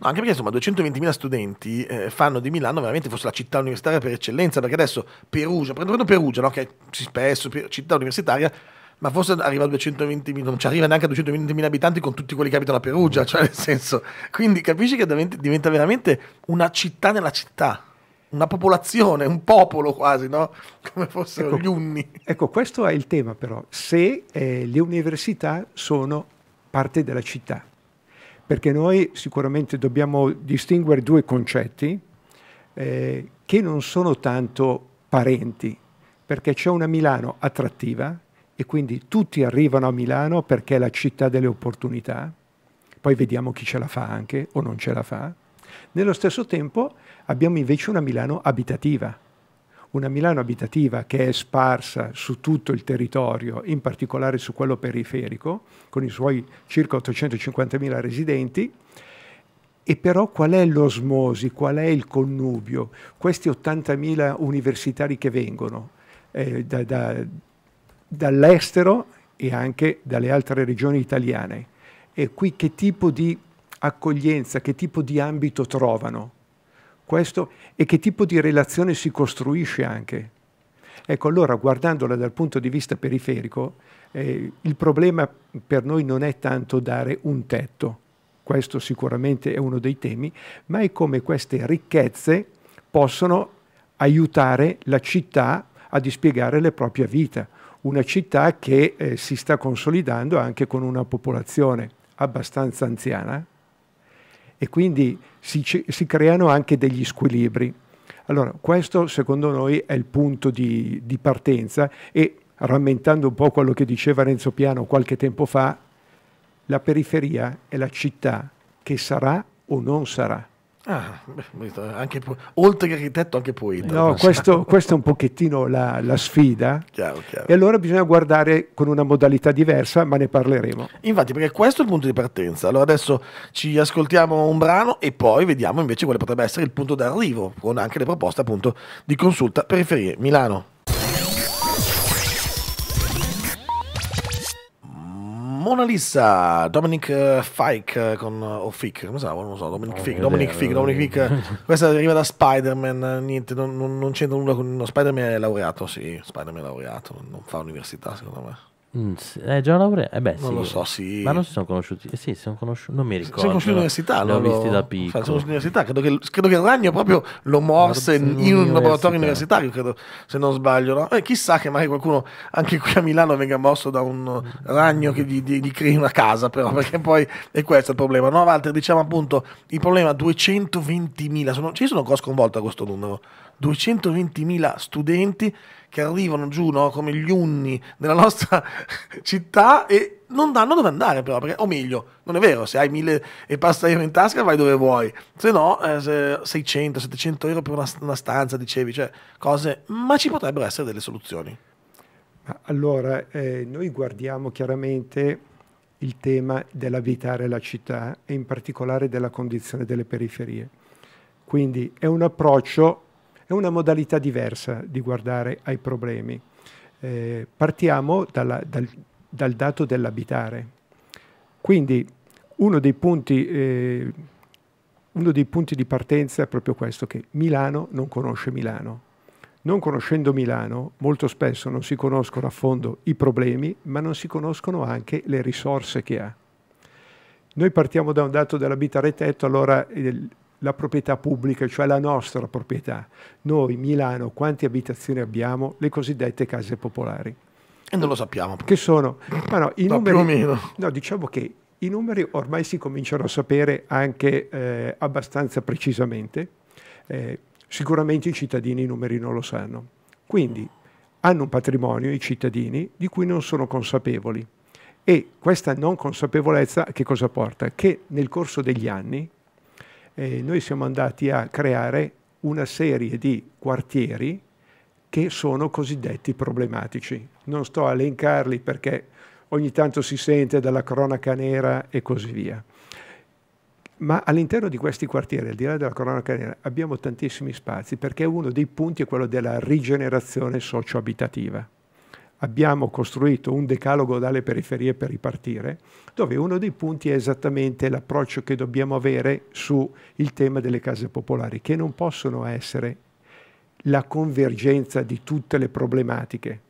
No, anche perché insomma 220.000 studenti eh, fanno di Milano veramente forse la città universitaria per eccellenza, perché adesso Perugia, prendo Perugia, no, che è spesso città universitaria, ma forse arriva a 220.000, non ci arriva neanche a 220.000 abitanti con tutti quelli che abitano a Perugia, cioè nel senso, quindi capisci che diventa veramente una città nella città, una popolazione, un popolo quasi, no? Come fossero ecco, gli unni. Ecco, questo è il tema però, se eh, le università sono parte della città, perché noi sicuramente dobbiamo distinguere due concetti eh, che non sono tanto parenti, perché c'è una Milano attrattiva, e quindi tutti arrivano a Milano perché è la città delle opportunità, poi vediamo chi ce la fa anche o non ce la fa. Nello stesso tempo abbiamo invece una Milano abitativa, una Milano abitativa che è sparsa su tutto il territorio, in particolare su quello periferico, con i suoi circa 850.000 residenti, e però qual è l'osmosi, qual è il connubio? Questi 80.000 universitari che vengono eh, da, da dall'estero e anche dalle altre regioni italiane. E qui che tipo di accoglienza, che tipo di ambito trovano questo e che tipo di relazione si costruisce anche. Ecco, allora guardandola dal punto di vista periferico, eh, il problema per noi non è tanto dare un tetto, questo sicuramente è uno dei temi, ma è come queste ricchezze possono aiutare la città a dispiegare la propria vita, una città che eh, si sta consolidando anche con una popolazione abbastanza anziana e quindi si, si creano anche degli squilibri. Allora, questo secondo noi è il punto di, di partenza e rammentando un po' quello che diceva Renzo Piano qualche tempo fa, la periferia è la città che sarà o non sarà. Ah, anche, oltre che architetto anche poeta. No, questo, [laughs] questa è un pochettino la, la sfida. Chiaro, chiaro. E allora bisogna guardare con una modalità diversa, ma ne parleremo. Infatti, perché questo è il punto di partenza. Allora adesso ci ascoltiamo un brano e poi vediamo invece quale potrebbe essere il punto d'arrivo, con anche le proposte appunto di consulta periferie Milano. Mona Lisa, Dominic eh, Fike eh, con eh, o Fick, come si chiama? Non so, Dominic oh, Fick, Dominic Fick, Dominic Fick. Questa deriva da Spider-Man, niente, non, non c'entra nulla con no, Spider-Man è laureato, sì, Spider-Man è laureato, non fa università secondo me. Mm, è eh, già laureato? Eh beh, non sì. lo so, sì. Ma non si sono conosciuti? Eh sì, si sono conosciuti, non mi ricordo. Si sono conosciuti all'università. Li ho visti da piccolo. Cioè, sono all'università, credo che, credo che il ragno proprio lo morse in, un laboratorio universitario, credo, se non sbaglio. No? Eh, chissà che magari qualcuno anche qui a Milano venga morso da un ragno che gli, gli, gli crei una casa, però, perché poi è questo il problema. No, Walter, diciamo appunto, il problema 220.000, sono, ci sono cose sconvolto a questo numero, 220.000 studenti che arrivano giù no, come gli unni nella nostra [laughs] città e non danno dove andare però, perché, o meglio, non è vero, se hai mille e passa euro in tasca vai dove vuoi, se no eh, 600, 700 euro per una, una stanza, dicevi, cioè cose, ma ci potrebbero essere delle soluzioni. Allora, eh, noi guardiamo chiaramente il tema dell'abitare la città e in particolare della condizione delle periferie. Quindi è un approccio è una modalità diversa di guardare ai problemi. Eh, partiamo dalla, dal, dal, dato dell'abitare. Quindi uno dei, punti, eh, uno dei punti di partenza è proprio questo, che Milano non conosce Milano. Non conoscendo Milano, molto spesso non si conoscono a fondo i problemi, ma non si conoscono anche le risorse che ha. Noi partiamo da un dato dell'abitare tetto, allora la proprietà pubblica, cioè la nostra proprietà. Noi, Milano, quante abitazioni abbiamo? Le cosiddette case popolari. E non lo sappiamo. Che sono? Ma no, i no, numeri, più o meno. No, diciamo che i numeri ormai si cominciano a sapere anche eh, abbastanza precisamente. Eh, sicuramente i cittadini i numeri non lo sanno. Quindi hanno un patrimonio i cittadini di cui non sono consapevoli. E questa non consapevolezza che cosa porta? Che nel corso degli anni eh, noi siamo andati a creare una serie di quartieri che sono cosiddetti problematici. Non sto a elencarli perché ogni tanto si sente dalla cronaca nera e così via. Ma all'interno di questi quartieri, al di là della cronaca nera, abbiamo tantissimi spazi perché uno dei punti è quello della rigenerazione socio-abitativa abbiamo costruito un decalogo dalle periferie per ripartire, dove uno dei punti è esattamente l'approccio che dobbiamo avere sul tema delle case popolari, che non possono essere la convergenza di tutte le problematiche,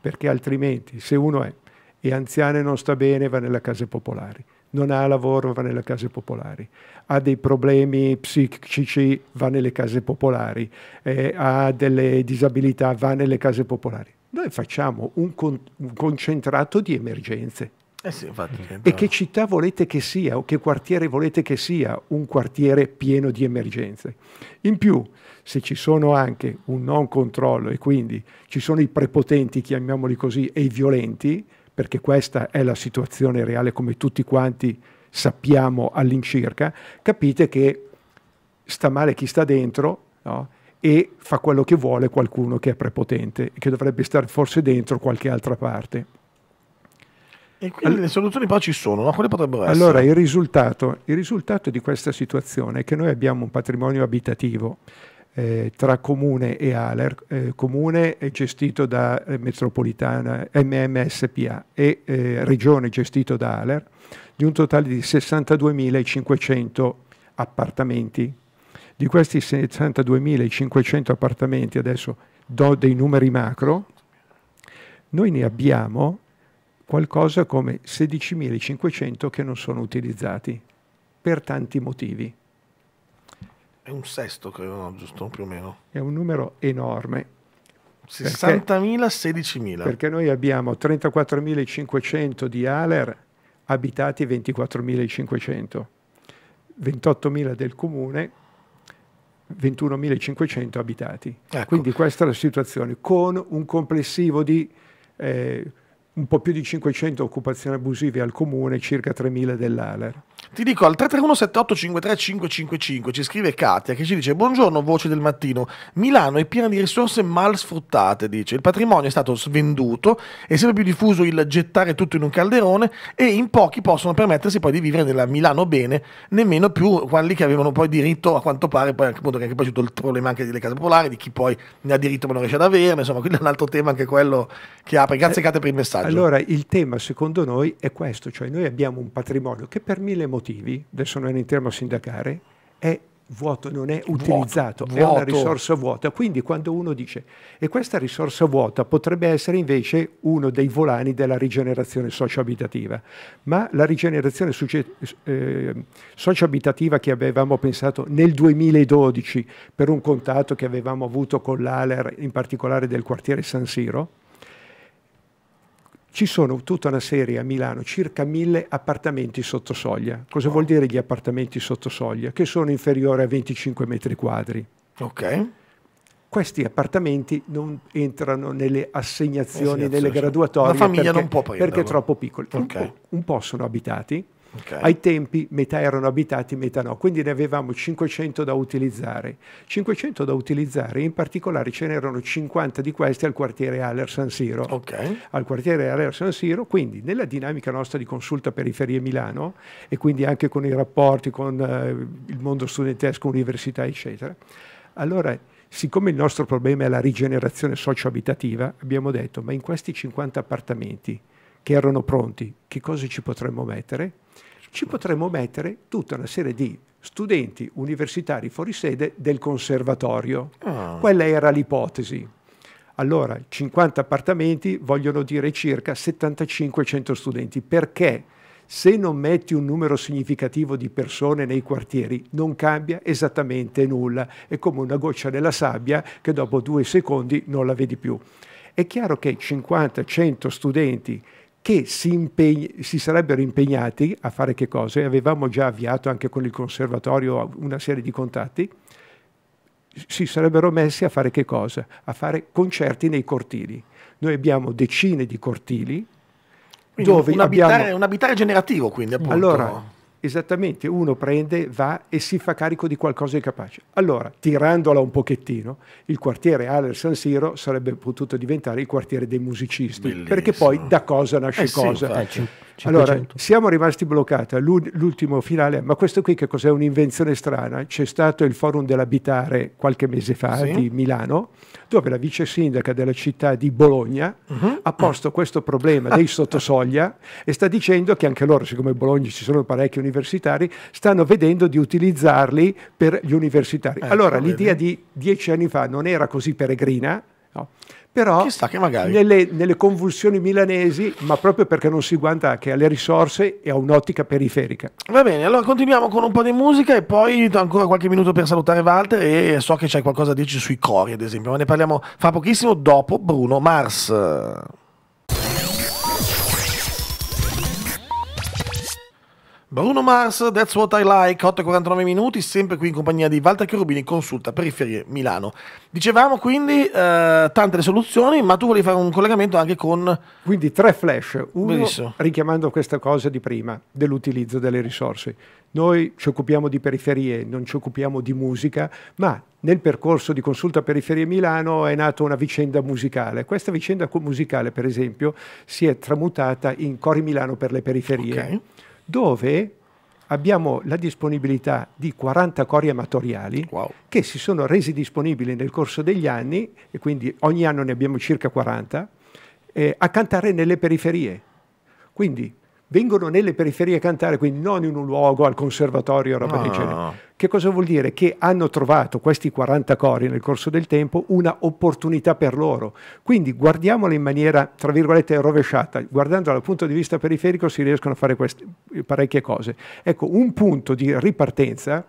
perché altrimenti se uno è, è anziano e non sta bene va nella casa popolare non ha lavoro, va nelle case popolari, ha dei problemi psichici, va nelle case popolari, eh, ha delle disabilità, va nelle case popolari. Noi facciamo un, con un concentrato di emergenze. Eh sì, infatti, mm. e eh, che città volete che sia o che quartiere volete che sia un quartiere pieno di emergenze? In più, se ci sono anche un non controllo e quindi ci sono i prepotenti, chiamiamoli così, e i violenti, perché questa è la situazione reale come tutti quanti sappiamo all'incirca, capite che sta male chi sta dentro no? e fa quello che vuole qualcuno che è prepotente e che dovrebbe stare forse dentro qualche altra parte. E quindi All le soluzioni poi ci sono, ma quali potrebbero essere? Allora, il risultato, il risultato di questa situazione è che noi abbiamo un patrimonio abitativo eh, tra Comune e Aler. Eh, comune è gestito da eh, Metropolitana MMSPA e eh, Regione gestito da Aler, di un totale di 62.500 appartamenti. Di questi 62.500 appartamenti, adesso do dei numeri macro, noi ne abbiamo qualcosa come 16.500 che non sono utilizzati per tanti motivi. È un sesto, credo, no, giusto? Più o meno. È un numero enorme. 60.000, 16.000. Perché noi abbiamo 34.500 di Aler, abitati 24.500, 28.000 del comune, 21.500 abitati. Ecco. Quindi questa è la situazione, con un complessivo di... Eh, un po' più di 500 occupazioni abusive al comune, circa 3.000 dell'ALER. Ti dico al 331-7853-555 ci scrive Katia che ci dice buongiorno voce del mattino, Milano è piena di risorse mal sfruttate, dice, il patrimonio è stato svenduto, è sempre più diffuso il gettare tutto in un calderone e in pochi possono permettersi poi di vivere nella Milano bene, nemmeno più quelli che avevano poi diritto a quanto pare, poi appunto che anche poi c'è tutto il problema anche delle case popolari, di chi poi ne ha diritto ma non riesce ad averne, insomma quindi è un altro tema anche quello che apre. Grazie eh. Katia per il messaggio messaggio. Allora il tema secondo noi è questo, cioè noi abbiamo un patrimonio che per mille motivi, adesso non entriamo a sindacare, è vuoto, non è utilizzato, vuoto. è una risorsa vuota. Quindi quando uno dice e questa risorsa vuota potrebbe essere invece uno dei volani della rigenerazione socio-abitativa, ma la rigenerazione eh, socio-abitativa che avevamo pensato nel 2012 per un contatto che avevamo avuto con l'Aler, in particolare del quartiere San Siro, ci sono tutta una serie a Milano, circa mille appartamenti sotto soglia. Cosa wow. vuol dire gli appartamenti sotto soglia? Che sono inferiori a 25 metri quadri. Ok. Questi appartamenti non entrano nelle assegnazioni, nelle graduatorie. La famiglia perché, non può prenderlo. Perché troppo piccoli. Okay. Un, po', un po' sono abitati, Okay. Ai tempi metà erano abitati, metà no, quindi ne avevamo 500 da utilizzare. 500 da utilizzare, in particolare ce n'erano 50 di questi al quartiere Aller San Siro. Okay. Al quartiere Aller San Siro, quindi nella dinamica nostra di consulta periferie Milano e quindi anche con i rapporti con eh, il mondo studentesco, università, eccetera. Allora, siccome il nostro problema è la rigenerazione socio-abitativa, abbiamo detto, ma in questi 50 appartamenti che erano pronti, che cosa ci potremmo mettere? ci potremmo mettere tutta una serie di studenti universitari fuori sede del conservatorio. Ah. Quella era l'ipotesi. Allora, 50 appartamenti vogliono dire circa 7500 studenti. Perché? Se non metti un numero significativo di persone nei quartieri, non cambia esattamente nulla. È come una goccia nella sabbia che dopo due secondi non la vedi più. È chiaro che 50-100 studenti che si, impeg- si sarebbero impegnati a fare che cosa? E avevamo già avviato anche con il conservatorio una serie di contatti, si sarebbero messi a fare che cosa? A fare concerti nei cortili. Noi abbiamo decine di cortili. dove un, abitare, abbiamo... un abitare generativo, quindi appunto. Allora, esattamente uno prende, va e si fa carico di qualcosa di capace. Allora, tirandola un pochettino, il quartiere Ale San Siro sarebbe potuto diventare il quartiere dei musicisti, Bellissimo. perché poi da cosa nasce eh cosa. Sì, 500. Allora, siamo rimasti bloccati all'ultimo finale, ma questo qui che cos'è un'invenzione strana? C'è stato il forum dell'abitare qualche mese fa sì. di Milano, dove la vice sindaca della città di Bologna uh-huh. ha posto questo problema dei sottosoglia e sta dicendo che anche loro, siccome a Bologna ci sono parecchi universitari, stanno vedendo di utilizzarli per gli universitari. Eh, allora, l'idea vedi. di dieci anni fa non era così peregrina, no? però Chissà che magari. Nelle, nelle, convulsioni milanesi, ma proprio perché non si guanta che alle risorse e a un'ottica periferica. Va bene, allora continuiamo con un po' di musica e poi ancora qualche minuto per salutare Walter e so che c'è qualcosa da dirci sui cori, ad esempio, ma ne parliamo fra pochissimo dopo Bruno Mars. Bruno Mars, That's What I Like, 8.49 minuti, sempre qui in compagnia di Walter Cherubini, consulta periferie Milano. Dicevamo quindi eh, tante le soluzioni, ma tu volevi fare un collegamento anche con... Quindi tre flash, uno Benissimo. richiamando questa cosa di prima, dell'utilizzo delle risorse. Noi ci occupiamo di periferie, non ci occupiamo di musica, ma nel percorso di Consulta Periferie Milano è nata una vicenda musicale. Questa vicenda musicale, per esempio, si è tramutata in Cori Milano per le periferie. Ok dove abbiamo la disponibilità di 40 cori amatoriali wow. che si sono resi disponibili nel corso degli anni, e quindi ogni anno ne abbiamo circa 40, eh, a cantare nelle periferie. Quindi vengono nelle periferie a cantare, quindi non in un luogo al conservatorio o roba no, del genere. No. Che cosa vuol dire? Che hanno trovato questi 40 cori nel corso del tempo una opportunità per loro. Quindi guardiamola in maniera, tra virgolette, rovesciata. Guardandola dal punto di vista periferico si riescono a fare queste, parecchie cose. Ecco, un punto di ripartenza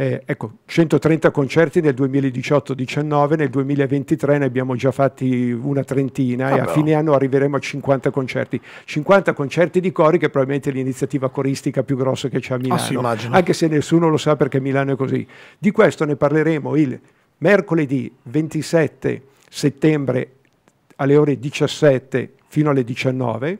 eh, ecco, 130 concerti nel 2018-19, nel 2023 ne abbiamo già fatti una trentina ah, e però. a fine anno arriveremo a 50 concerti. 50 concerti di cori che è probabilmente l'iniziativa coristica più grossa che c'è a Milano, ah, sì, anche se nessuno lo sa perché Milano è così. Di questo ne parleremo il mercoledì 27 settembre alle ore 17 fino alle 19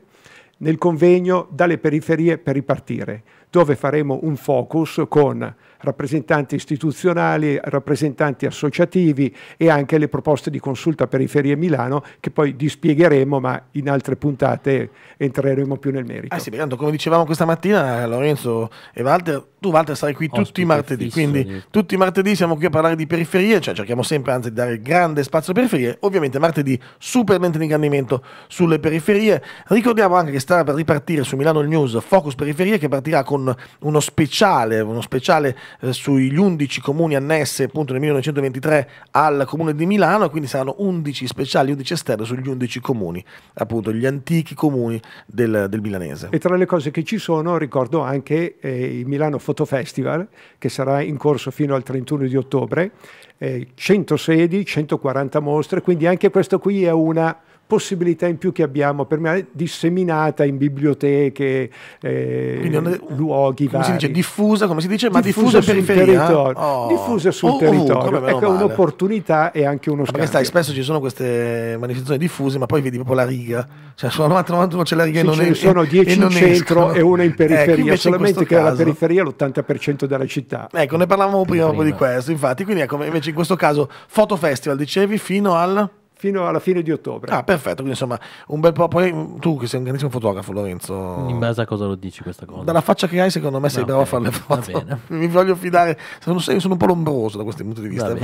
nel convegno dalle periferie per ripartire, dove faremo un focus con rappresentanti istituzionali, rappresentanti associativi e anche le proposte di consulta periferie Milano che poi dispiegheremo ma in altre puntate entreremo più nel merito. Ah sì, perché come dicevamo questa mattina Lorenzo e Walter, tu Walter sarai qui Ospite tutti i martedì, fisso, quindi esatto. tutti i martedì siamo qui a parlare di periferie, cioè cerchiamo sempre anzi di dare grande spazio alle periferie, ovviamente martedì super supermente l'ingrandimento sulle periferie, ricordiamo anche che sta per ripartire su Milano News Focus Periferie che partirà con uno speciale, uno speciale eh, sugli 11 comuni annessi appunto nel 1923 al comune di Milano, quindi saranno 11 speciali, 11 esterne sugli 11 comuni, appunto gli antichi comuni del, del milanese. E tra le cose che ci sono ricordo anche eh, il Milano Photo Festival che sarà in corso fino al 31 di ottobre, eh, 100 sedi, 140 mostre, quindi anche questo qui è una possibilità in più che abbiamo per me disseminata in biblioteche, eh, non, luoghi come vari. si dice diffusa, come si dice, ma diffusa, diffusa sul territorio, oh. diffusa sul oh, territorio. ecco male. un'opportunità e anche uno scambio. Stai, spesso ci sono queste manifestazioni diffuse, ma poi vedi proprio la riga, cioè sulla 91 c'è la riga sì, e non ce ne sono 10 in centro escono. e una in eh, periferia, eh, solamente in che la periferia l'80% della città. Ecco, ne parlavamo prima, prima. di questo, infatti, quindi ecco, invece in questo caso Foto Festival dicevi fino al fino alla fine di ottobre. Ah, perfetto, quindi insomma, un bel po'. Poi mm, tu che sei un grandissimo fotografo, Lorenzo. In base a cosa lo dici questa cosa? Dalla faccia che hai, secondo me sei no, bravo a fare le foto. [laughs] Mi voglio fidare, sono, sono, un po' lombroso da questo punto di vista. [laughs]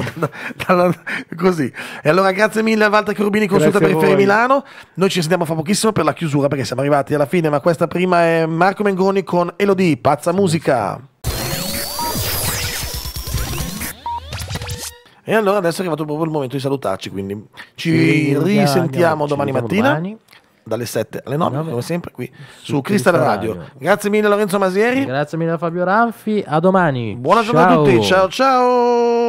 Da, così. E allora grazie mille a Walter Cherubini, consulta per Ferri Milano. Noi ci sentiamo fra pochissimo per la chiusura perché siamo arrivati alla fine, ma questa prima è Marco Mengoni con Elodie, pazza musica. E allora adesso è arrivato proprio il momento di salutarci, quindi ci sì, risentiamo no, domani ci mattina. Domani. Dalle 7 alle 9, 9, come sempre, qui su, su Crystal Radio. Radio. Grazie mille Lorenzo Masieri. Grazie mille Fabio Ranfi. A domani. Buona giornata a tutti. Ciao ciao.